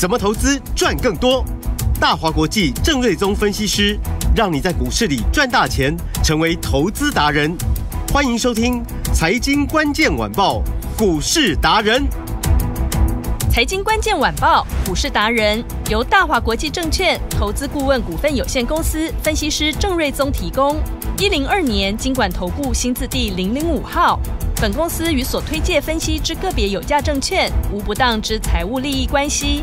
怎么投资赚更多？大华国际郑瑞宗分析师，让你在股市里赚大钱，成为投资达人。欢迎收听《财经关键晚报·股市达人》。《财经关键晚报·股市达人》由大华国际证券投资顾问股份有限公司分析师郑瑞宗提供。一零二年经管投顾新字第零零五号。本公司与所推介分析之个别有价证券无不当之财务利益关系。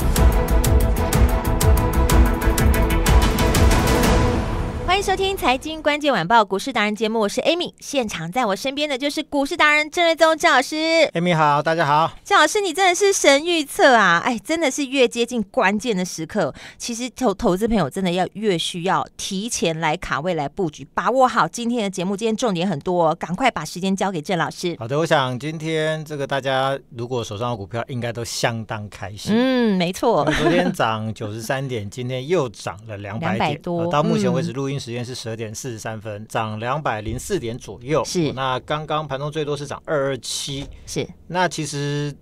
收听财经关键晚报股市达人节目，我是 Amy。现场在我身边的就是股市达人郑瑞宗郑老师。Amy 好，大家好，郑老师，你真的是神预测啊！哎，真的是越接近关键的时刻，其实投投资朋友真的要越需要提前来卡位来布局，把握好今天的节目。今天重点很多，赶快把时间交给郑老师。好的，我想今天这个大家如果手上的股票应该都相当开心。嗯，没错，昨天涨九十三点，今天又涨了两百多。到目前为止，录音时间。是十二点四十三分，涨两百零四点左右。是，那刚刚盘中最多是涨二二七。是，那其实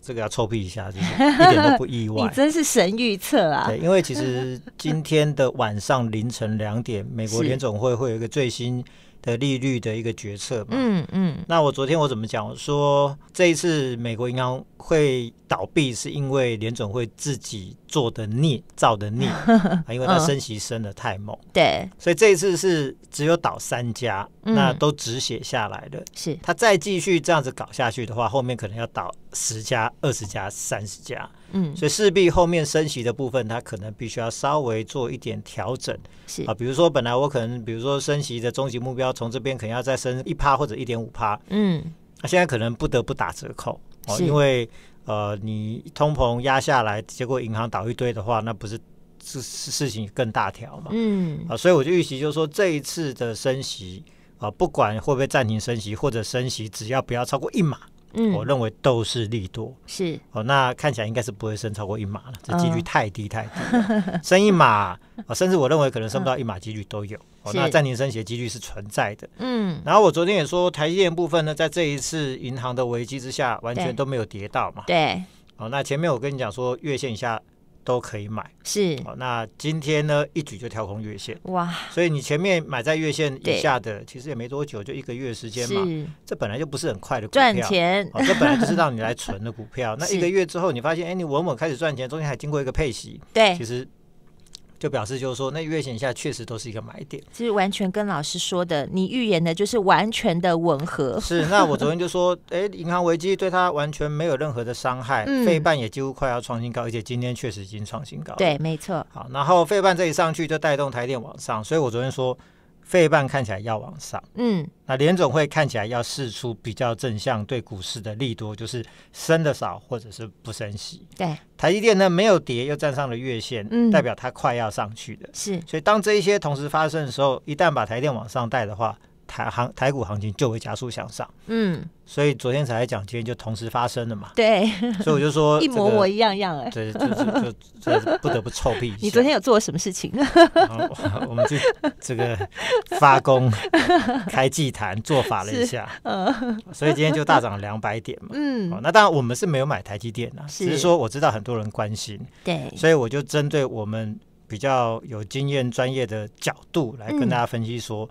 这个要臭屁一下，是一点都不意外。你真是神预测啊！对，因为其实今天的晚上凌晨两点，美国联总会会有一个最新。的利率的一个决策嘛，嗯嗯。那我昨天我怎么讲？我说这一次美国银行会倒闭，是因为联总会自己做的孽造的孽，因为它升息升的太猛。对，所以这一次是只有倒三家，那都止血下来了。是，他再继续这样子搞下去的话，后面可能要倒十家、二十家、三十家。嗯，所以势必后面升息的部分，它可能必须要稍微做一点调整，是啊，比如说本来我可能，比如说升息的终极目标从这边可能要再升一趴或者一点五趴，嗯，那现在可能不得不打折扣哦，因为呃，你通膨压下来，结果银行倒一堆的话，那不是事事情更大条嘛，嗯，啊，所以我就预期就是说这一次的升息啊，不管会不会暂停升息或者升息，只要不要超过一码。我认为斗士利多，是哦，那看起来应该是不会升超过一码了，这几率太低太低，升一码甚至我认为可能升不到一码几率都有哦。那暂停升的几率是存在的，嗯。然后我昨天也说，台积电部分呢，在这一次银行的危机之下，完全都没有跌到嘛，对。哦，那前面我跟你讲说，月线以下。都可以买，是。那今天呢，一举就跳空月线，哇！所以你前面买在月线以下的，其实也没多久，就一个月时间嘛。这本来就不是很快的股票，这本来就是让你来存的股票。那一个月之后，你发现，哎，你稳稳开始赚钱，中间还经过一个配息，对，其实。就表示就是说，那月线下确实都是一个买点，其实完全跟老师说的，你预言的就是完全的吻合。是，那我昨天就说，哎，银行危机对它完全没有任何的伤害，费半也几乎快要创新高，而且今天确实已经创新高。对，没错。好，然后费半这一上去就带动台电往上，所以我昨天说。费半看起来要往上，嗯，那联总会看起来要试出比较正向对股市的利多，就是升的少或者是不升息。对，台积电呢没有跌，又站上了月线，代表它快要上去的。是，所以当这一些同时发生的时候，一旦把台电往上带的话。台行台股行情就会加速向上，嗯，所以昨天才来讲，今天就同时发生了嘛，对，所以我就说 一模模一样样，对，就就不得不臭屁。你昨天有做了什么事情？我们去这个发功、开祭坛、做法了一下，嗯，所以今天就大涨两百点嘛，嗯，那当然我们是没有买台积电啊，只是说我知道很多人关心，对，所以我就针对我们比较有经验、专业的角度来跟大家分析说。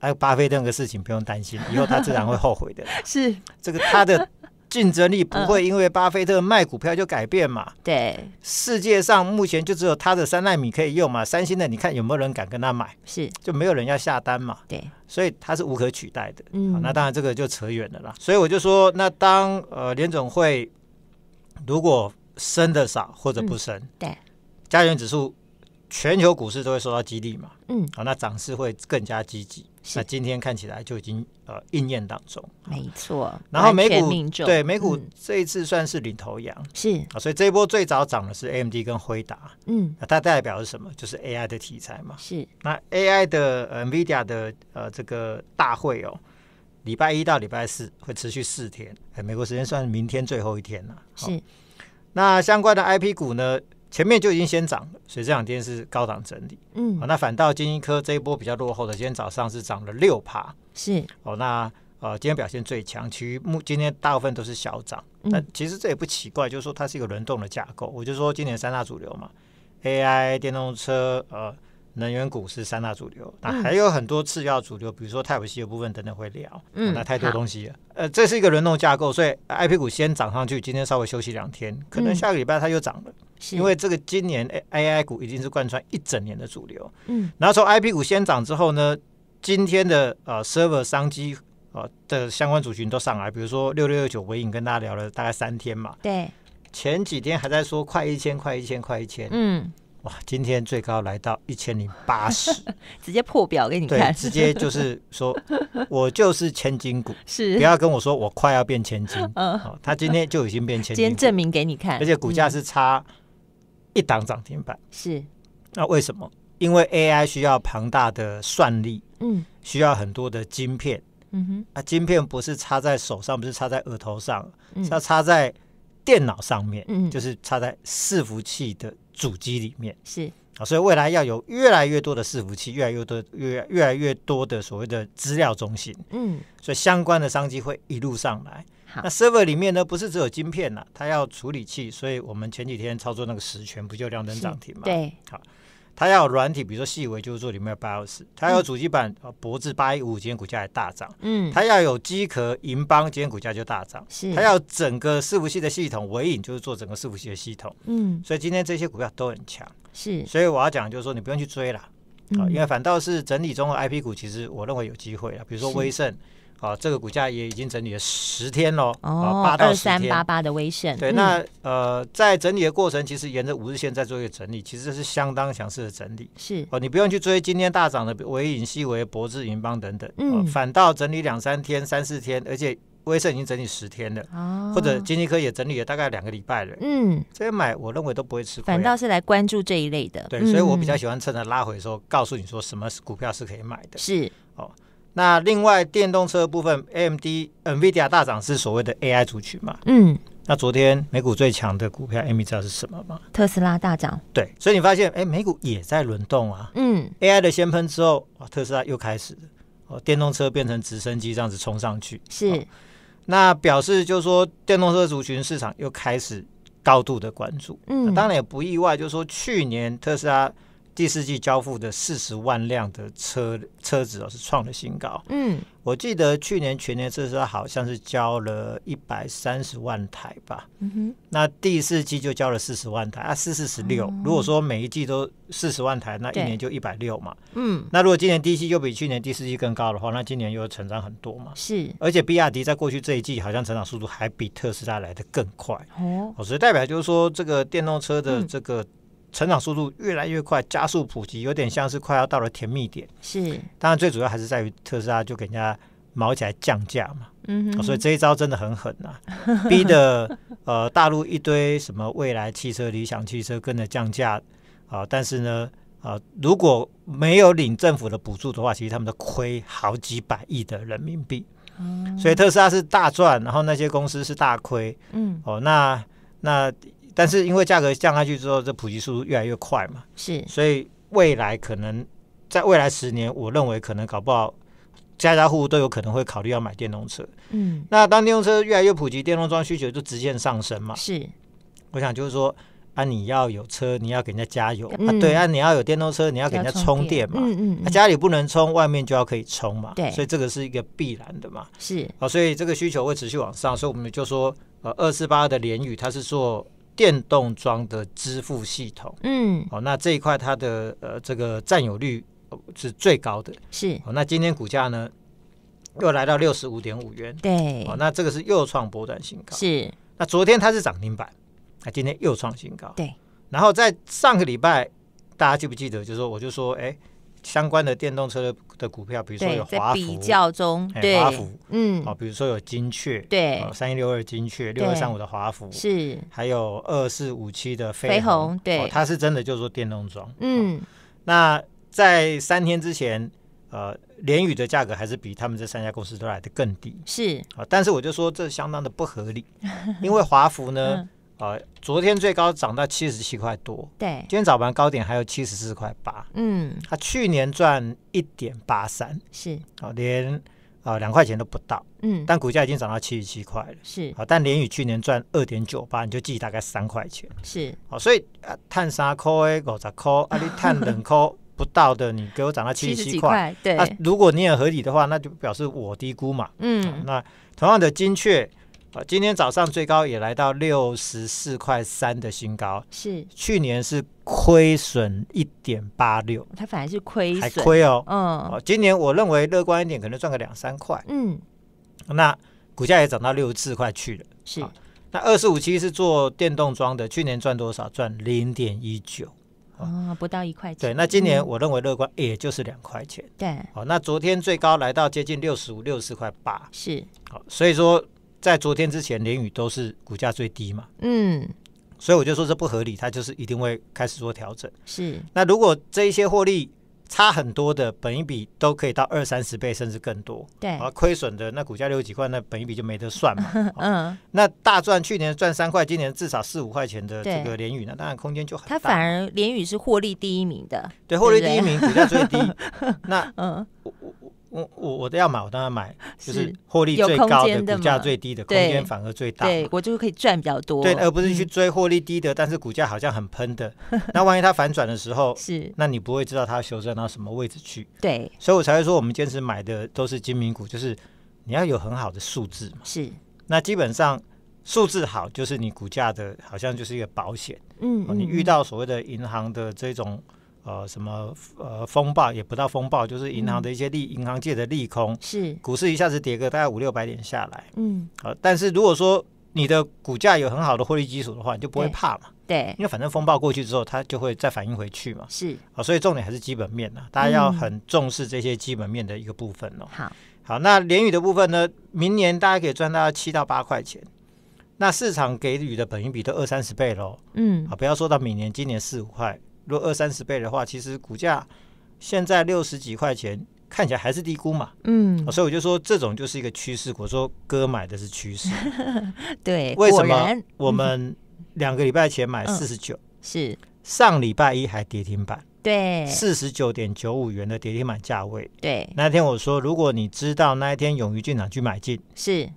还有巴菲特那个事情不用担心，以后他自然会后悔的。是这个他的竞争力不会因为巴菲特卖股票就改变嘛？对，世界上目前就只有他的三纳米可以用嘛？三星的你看有没有人敢跟他买？是就没有人要下单嘛？对，所以他是无可取代的。嗯，那当然这个就扯远了啦。所以我就说，那当呃联总会如果升的少或者不升，对，加元指数。全球股市都会受到激励嘛？嗯，啊，那涨势会更加积极。那今天看起来就已经呃应验当中，没错。然后美股对美股这一次算是领头羊，是啊，所以这一波最早涨的是 AMD 跟辉达，嗯，它代表是什么？就是 AI 的题材嘛。是那 AI 的呃 NVIDIA 的呃这个大会哦，礼拜一到礼拜四会持续四天，哎，美国时间算明天最后一天了。是那相关的 IP 股呢？前面就已经先涨了，所以这两天是高档整理。嗯，那反倒金一科这一波比较落后的，今天早上是涨了六趴。是哦，那呃，今天表现最强，其余目今天大部分都是小涨。那其实这也不奇怪，就是说它是一个轮动的架构。我就说今年三大主流嘛，AI、电动车，呃。能源股是三大主流，那还有很多次要主流，比如说泰钨系的部分等等会聊。嗯，那太多东西了。呃，这是一个轮动架构，所以 IP 股先涨上去，今天稍微休息两天，可能下个礼拜它又涨了。因为这个今年 AI 股已经是贯穿一整年的主流。嗯，然后从 IP 股先涨之后呢，今天的呃 server 商机啊的相关族群都上来，比如说六六六九尾影跟大家聊了大概三天嘛。对，前几天还在说快一千，快一千，快一千。嗯。哇，今天最高来到一千零八十，直接破表给你看，直接就是说，我就是千金股，是不要跟我说我快要变千金，嗯，他今天就已经变千金，今天证明给你看，而且股价是差一档涨停板，是那为什么？因为 AI 需要庞大的算力，嗯，需要很多的晶片，嗯哼，啊，晶片不是插在手上，不是插在额头上，是要插在电脑上面，嗯，就是插在伺服器的。主机里面是啊，所以未来要有越来越多的伺服器，越来越多越越来越多的所谓的资料中心，嗯，所以相关的商机会一路上来。那 server 里面呢，不是只有晶片呐，它要处理器，所以我们前几天操作那个十全不就亮灯涨停嘛？对，好。它要有软体，比如说细维就是做里面的 BIOS，它有主机板，脖子八一五今天股价也大涨，嗯，它要有机壳银邦今天股价就大涨，是，它要整个伺服器的系统维影就是做整个伺服器的系统，嗯，所以今天这些股票都很强，是，所以我要讲就是说你不用去追了，啊，因为反倒是整体中的 IP 股其实我认为有机会啊，比如说威盛。啊，这个股价也已经整理了十天了，哦，二三八八的微胜，对，那呃，在整理的过程，其实沿着五日线在做一个整理，其实是相当强势的整理。是哦，你不用去追今天大涨的唯影、西维、博智、银邦等等，嗯，反倒整理两三天、三四天，而且微胜已经整理十天了，哦，或者金济科也整理了大概两个礼拜了，嗯，这些买我认为都不会吃亏，反倒是来关注这一类的，对，所以我比较喜欢趁着拉回的时候告诉你说什么股票是可以买的，是哦。那另外电动车部分，A M D、N V I D I A 大涨是所谓的 A I 族群嘛？嗯。那昨天美股最强的股票，amy 知道是什么吗？特斯拉大涨。对，所以你发现，哎，美股也在轮动啊。嗯。A I 的先喷之后，特斯拉又开始，哦，电动车变成直升机这样子冲上去。是。那表示就是说，电动车族群市场又开始高度的关注。嗯。当然也不意外，就是说去年特斯拉。第四季交付的四十万辆的车车子哦是创了新高。嗯，我记得去年全年特斯拉好像是交了一百三十万台吧。嗯哼，那第四季就交了四十万台啊，四四十六。如果说每一季都四十万台，那一年就一百六嘛。嗯，那如果今年第一季又比去年第四季更高的话，那今年又成长很多嘛。是，而且比亚迪在过去这一季好像成长速度还比特斯拉来的更快哦。哦，所以代表就是说这个电动车的这个。成长速度越来越快，加速普及，有点像是快要到了甜蜜点。是，当然最主要还是在于特斯拉就给人家毛起来降价嘛。嗯，所以这一招真的很狠啊，逼的呃大陆一堆什么未来汽车、理想汽车跟着降价啊。但是呢啊，如果没有领政府的补助的话，其实他们都亏好几百亿的人民币。所以特斯拉是大赚，然后那些公司是大亏。嗯，哦，那那。但是因为价格降下去之后，这普及速度越来越快嘛，是，所以未来可能在未来十年，我认为可能搞不好家家户户都有可能会考虑要买电动车。嗯，那当电动车越来越普及，电动装需求就直线上升嘛。是，我想就是说，啊，你要有车，你要给人家加油，啊，对啊，你要有电动车，你要给人家充电嘛。嗯嗯。家里不能充，外面就要可以充嘛。对，所以这个是一个必然的嘛。是，好，所以这个需求会持续往上，所以我们就说，呃，二四八的联宇它是做。电动装的支付系统，嗯，哦，那这一块它的呃这个占有率是最高的，是。哦，那今天股价呢又来到六十五点五元，对。哦，那这个是又创波段新高，是。那昨天它是涨停板，那今天又创新高，对。然后在上个礼拜，大家记不记得？就是说，我就说，哎。相关的电动车的股票，比如说有华福，比较中，对华孚，嗯，哦，比如说有精确，对三一六二精确六二三五的华孚是，还有二四五七的飞鸿，对，它是真的就是做电动装，嗯，那在三天之前，呃，联宇的价格还是比他们这三家公司都来的更低，是，啊，但是我就说这相当的不合理，因为华孚呢。昨天最高涨到七十七块多，对，今天早盘高点还有七十四块八，嗯，它去年赚一点八三，是，啊，连啊两块钱都不到，嗯，但股价已经涨到七十七块了，是，啊，但连宇去年赚二点九八，你就记大概三块钱，是，啊，所以碳三扣诶，五十扣，啊，你碳等扣不到的，你给我涨到七十七块，对，啊，如果你也合理的话，那就表示我低估嘛，嗯，那同样的精确。啊，今天早上最高也来到六十四块三的新高，是去年是亏损一点八六，它反而是亏损，还亏哦。嗯，今年我认为乐观一点，可能赚个两三块。嗯，那股价也涨到六十四块去了，是。那二十五七是做电动装的，去年赚多少？赚零点一九，哦，不到一块钱。对，那今年我认为乐观，也就是两块钱。对。哦，那昨天最高来到接近六十五、六十四块八，是。好，所以说。在昨天之前，连宇都是股价最低嘛，嗯，所以我就说这不合理，它就是一定会开始做调整。是，那如果这一些获利差很多的，本一笔都可以到二三十倍甚至更多，对，而亏损的那股价六几块，那本一笔就没得算嘛，嗯，那大赚去年赚三块，今年至少四五块钱的这个连宇呢，当然空间就很大。它反而连宇是获利第一名的，对，获利第一名股价最低，那嗯。我我我要买，我当然买，就是获利最高的股价最低的空间反而最大，我就可以赚比较多。对，而不是去追获利低的，但是股价好像很喷的，那万一它反转的时候，是，那你不会知道它修正到什么位置去。对，所以我才会说，我们坚持买的都是精明股，就是你要有很好的数字嘛。是，那基本上数字好，就是你股价的好像就是一个保险。嗯，你遇到所谓的银行的这种。呃，什么呃，风暴也不到风暴，就是银行的一些利，银行界的利空，是股市一下子跌个大概五六百点下来，嗯，好，但是如果说你的股价有很好的获利基础的话，你就不会怕嘛，对，因为反正风暴过去之后，它就会再反应回去嘛，是，啊，所以重点还是基本面呢，大家要很重视这些基本面的一个部分哦。好，好，那联宇的部分呢，明年大家可以赚到七到八块钱，那市场给予的本益比都二三十倍喽，嗯，啊，不要说到明年，今年四五块。果二三十倍的话，其实股价现在六十几块钱，看起来还是低估嘛。嗯，所以我就说这种就是一个趋势我说哥买的是趋势。对，为什么我们两个礼拜前买四十九？是上礼拜一还跌停板，对，四十九点九五元的跌停板价位。对，那天我说，如果你知道那一天勇于进场去买进，是。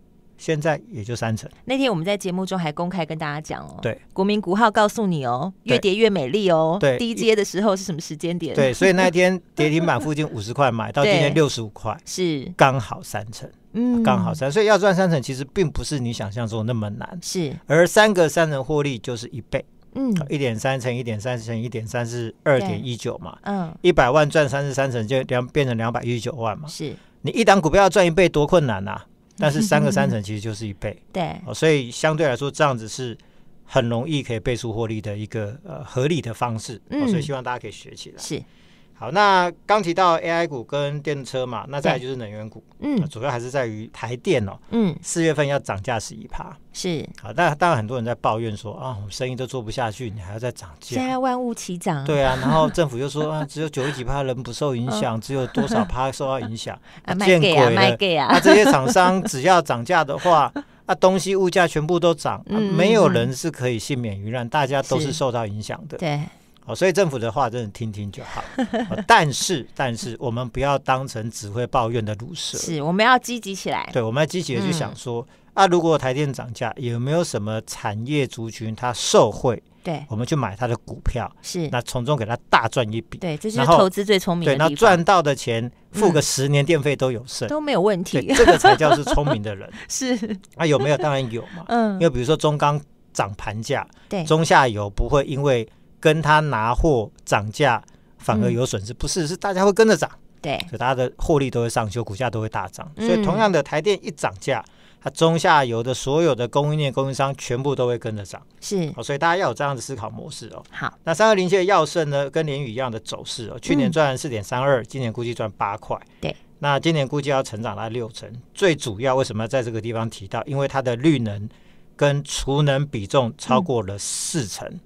现在也就三成。那天我们在节目中还公开跟大家讲哦，对，国民股号告诉你哦，越跌越美丽哦。对，低阶的时候是什么时间点？对，所以那一天跌停板附近 五十块买到今天六十五块，是刚好三成，嗯，刚好三。所以要赚三成，其实并不是你想象中那么难，是。而三个三成获利就是一倍，嗯，一点三乘一点三乘一点三是二点一九嘛，嗯，一百万赚三十三成就两变成两百一十九万嘛，是你一档股票要赚一倍多困难呐。但是三个三层 其实就是一倍，对，所以相对来说这样子是很容易可以倍数获利的一个呃合理的方式，所以希望大家可以学起来。是。好，那刚提到 AI 股跟电车嘛，那再来就是能源股，嗯，主要还是在于台电哦，嗯，四月份要涨价十一趴，是，好，那当然很多人在抱怨说啊，我生意都做不下去，你还要再涨价，现在万物齐涨，对啊，然后政府又说啊，只有九几趴人不受影响，只有多少趴受到影响，见鬼了，那这些厂商只要涨价的话，啊，东西物价全部都涨，没有人是可以幸免于难，大家都是受到影响的，对。哦，所以政府的话，真的听听就好但是，但是我们不要当成只会抱怨的鲁蛇。是，我们要积极起来。对，我们要积极的去想说，啊，如果台电涨价，有没有什么产业族群他受惠？对，我们去买他的股票，是，那从中给他大赚一笔。对，这是投资最聪明。对，那赚到的钱，付个十年电费都有剩，都没有问题。这个才叫是聪明的人。是。啊，有没有？当然有嘛。嗯。因为比如说中钢涨盘价，对，中下游不会因为。跟他拿货涨价反而有损失，不是？是大家会跟着涨，对，所以大家的获利都会上修，股价都会大涨。所以同样的，台电一涨价，它中下游的所有的供应链供应商全部都会跟着涨。是，所以大家要有这样的思考模式哦。好，那三二零七的药盛呢，跟连宇一样的走势哦。去年赚四点三二，今年估计赚八块。对，那今年估计要成长到六成。最主要为什么在这个地方提到？因为它的绿能跟储能比重超过了四成。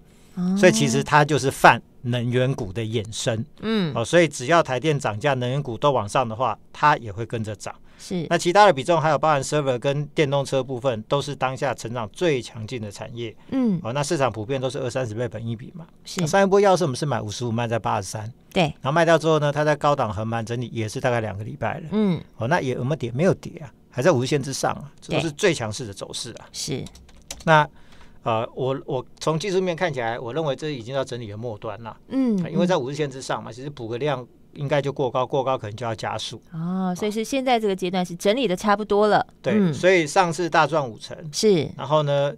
所以其实它就是泛能源股的衍生。嗯，哦，所以只要台电涨价，能源股都往上的话，它也会跟着涨。是，那其他的比重还有包含 server 跟电动车部分，都是当下成长最强劲的产业，嗯，哦，那市场普遍都是二三十倍本一比嘛。是，上一波要是我们是买五十五卖在八十三，对，然后卖掉之后呢，它在高档横盘，整理也是大概两个礼拜了，嗯，哦，那也没跌，没有跌啊，还在五十线之上啊，这是最强势的走势啊，是，那。呃，我我从技术面看起来，我认为这已经到整理的末端了。嗯，因为在五日线之上嘛，其实补个量应该就过高，过高可能就要加速。哦，所以是现在这个阶段是整理的差不多了。对，所以上次大赚五成是，然后呢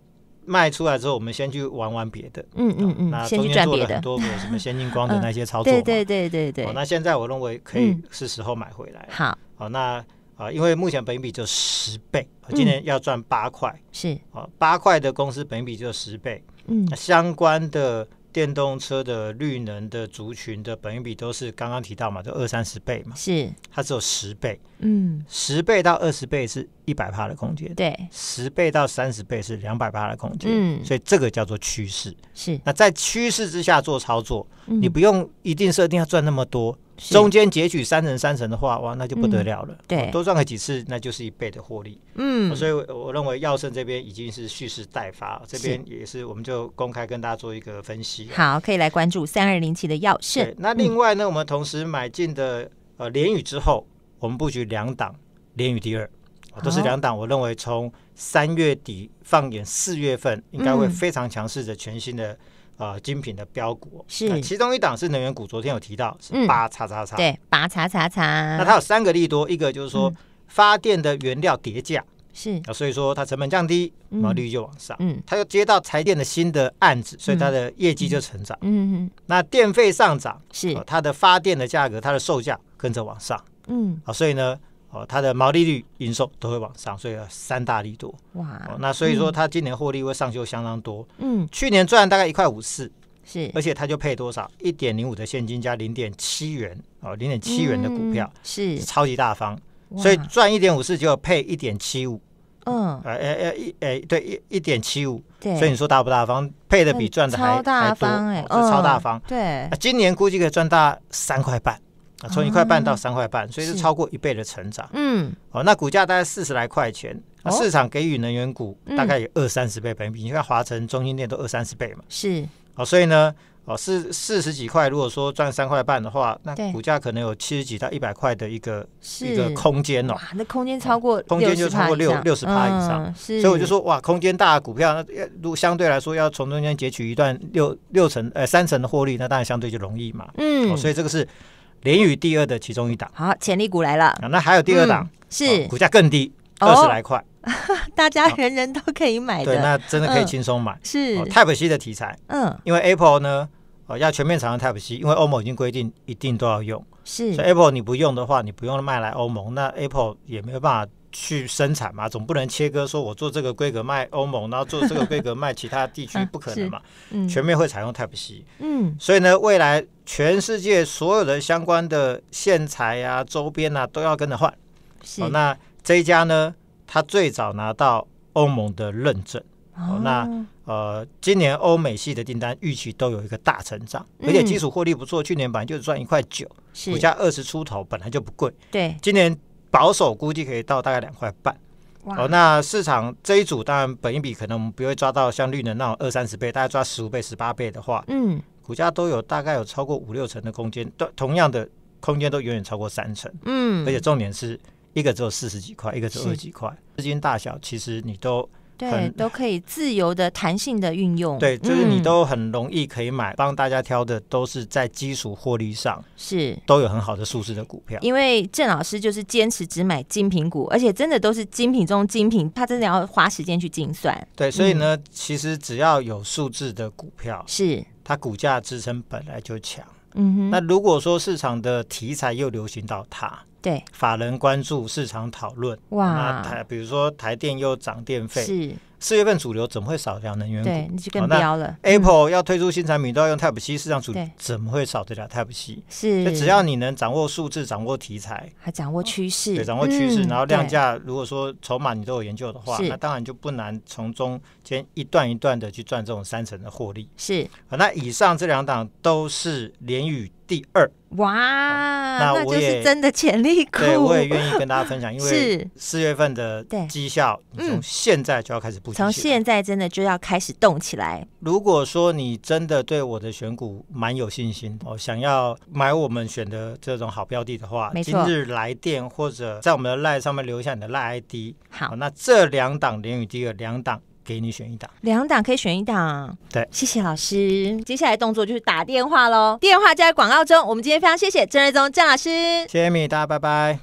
卖出来之后，我们先去玩玩别的。嗯嗯嗯，那中间做了很多什么先进光的那些操作，对对对对对。那现在我认为可以是时候买回来了。好，好那。啊，因为目前本比就十倍，今年要赚八块是啊，八块的公司本比就十倍。嗯，相关的电动车的绿能的族群的本比都是刚刚提到嘛，就二三十倍嘛。是，它只有十倍。嗯，十倍到二十倍是一百趴的空间。对，十倍到三十倍是两百趴的空间。嗯，所以这个叫做趋势。是，那在趋势之下做操作，你不用一定设定要赚那么多。中间截取三成三成的话，哇，那就不得了了。对，多赚个几次，那就是一倍的获利。嗯，所以我认为药盛这边已经是蓄势待发，这边也是，我们就公开跟大家做一个分析。好，可以来关注三二零七的药盛。那另外呢，我们同时买进的呃联宇之后，我们布局两档联宇第二，都是两档。我认为从三月底放眼四月份，应该会非常强势的全新的。呃，精品的标股是，其中一档是能源股。昨天有提到是八叉叉叉，对，八叉叉叉。那它有三个利多，一个就是说发电的原料叠价是，啊，所以说它成本降低，毛利率就往上。嗯，它又接到财电的新的案子，所以它的业绩就成长。嗯嗯，那电费上涨是，它的发电的价格，它的售价跟着往上。嗯，啊，所以呢。哦，它的毛利率、营收都会往上，所以三大力多哇。哦，那所以说，它今年获利会上修相当多。嗯，去年赚大概一块五四，是，而且它就配多少，一点零五的现金加零点七元哦，零点七元的股票是超级大方。所以赚一点五四就配一点七五，嗯，哎哎哎，哎对，一一点七五，所以你说大不大方？配的比赚的还还多哎，超大方。对，今年估计可以赚大三块半。从一块半到三块半，所以是超过一倍的成长。嗯，哦，那股价大概四十来块钱，市场给予能源股大概有二三十倍本比，你看华晨中心店都二三十倍嘛。是，哦，所以呢，哦，四四十几块，如果说赚三块半的话，那股价可能有七十几到一百块的一个一个空间哦。那空间超过空间就超过六六十趴以上，所以我就说哇，空间大的股票，那要相对来说要从中间截取一段六六成呃三成的获利，那当然相对就容易嘛。嗯，所以这个是。联与第二的其中一档，好，潜力股来了。啊，那还有第二档是股价更低，二十来块，大家人人都可以买的。对，那真的可以轻松买。是，Type C 的题材，嗯，因为 Apple 呢，哦，要全面采用 Type C，因为欧盟已经规定一定都要用，是。所以 Apple 你不用的话，你不用卖来欧盟，那 Apple 也没有办法。去生产嘛，总不能切割，说我做这个规格卖欧盟，然后做这个规格卖其他地区，不可能嘛。全面会采用 Type C，嗯，所以呢，未来全世界所有的相关的线材呀、周边啊，都要跟着换。是，那这一家呢，它最早拿到欧盟的认证，那呃，今年欧美系的订单预期都有一个大成长，而且基础获利不错，去年本来就赚一块九，股价二十出头本来就不贵，对，今年。保守估计可以到大概两块半哦。那市场这一组当然，本一笔可能我们不会抓到像绿能那种二三十倍，大概抓十五倍、十八倍的话，嗯，股价都有大概有超过五六成的空间，都同样的空间都远远超过三成，嗯，而且重点是一个只有四十几块，一个只有二几块，资金大小其实你都。对，都可以自由的、弹性的运用。对，就是你都很容易可以买，帮大家挑的都是在基础获利上是都有很好的素质的股票。因为郑老师就是坚持只买精品股，而且真的都是精品中精品，他真的要花时间去精算。对，所以呢，其实只要有数字的股票，是它股价支撑本来就强。嗯哼，那如果说市场的题材又流行到它。对，法人关注市场讨论哇，台比如说台电又涨电费，是四月份主流怎么会少掉能源股？你就跟标了，Apple 要推出新产品都要用 Type C，市场主怎么会少得了 Type C？是，只要你能掌握数字，掌握题材，还掌握趋势，对，掌握趋势，然后量价，如果说筹码你都有研究的话，那当然就不难从中间一段一段的去赚这种三层的获利。是，好，那以上这两档都是连续第二。哇，那那就是真的潜力股。对，我也愿意跟大家分享，因为四月份的绩效，从现在就要开始布，从现在真的就要开始动起来。如果说你真的对我的选股蛮有信心，哦，想要买我们选的这种好标的的话，今日来电或者在我们的赖上面留下你的赖 ID。好，那这两档连与第二两档。给你选一档，两档可以选一档。对，谢谢老师。接下来动作就是打电话喽，电话就在广告中。我们今天非常谢谢郑瑞宗郑老师，谢谢大家，拜拜。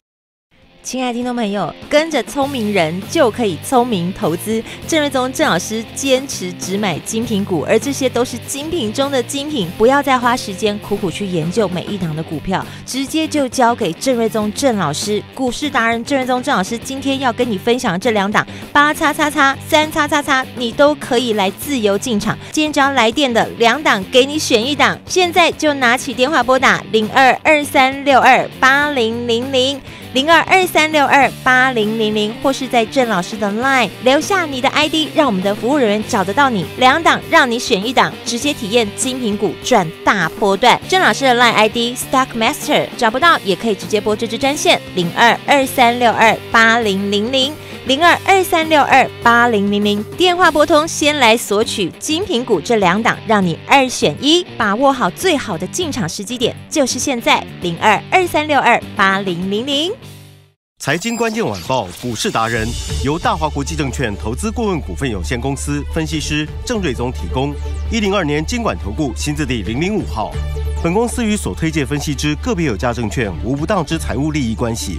亲爱的听众朋友，跟着聪明人就可以聪明投资。郑瑞宗郑老师坚持只买精品股，而这些都是精品中的精品。不要再花时间苦苦去研究每一档的股票，直接就交给郑瑞宗郑老师——股市达人郑瑞宗郑老师。今天要跟你分享这两档八叉叉叉三叉叉叉，你都可以来自由进场。今天只要来电的两档，给你选一档。现在就拿起电话拨打零二二三六二八零零零。零二二三六二八零零零，或是在郑老师的 LINE 留下你的 ID，让我们的服务人员找得到你。两档让你选一档，直接体验精品股赚大波段。郑老师的 LINE ID Stock Master，找不到也可以直接拨这支专线零二二三六二八零零零。零二二三六二八零零零电话拨通，先来索取精品股这两档，让你二选一，把握好最好的进场时机点，就是现在零二二三六二八零零零。财经关键晚报，股市达人由大华国际证券投资顾问股份有限公司分析师郑瑞宗提供。一零二年经管投顾新字第零零五号，本公司与所推介分析之个别有价证券无不当之财务利益关系。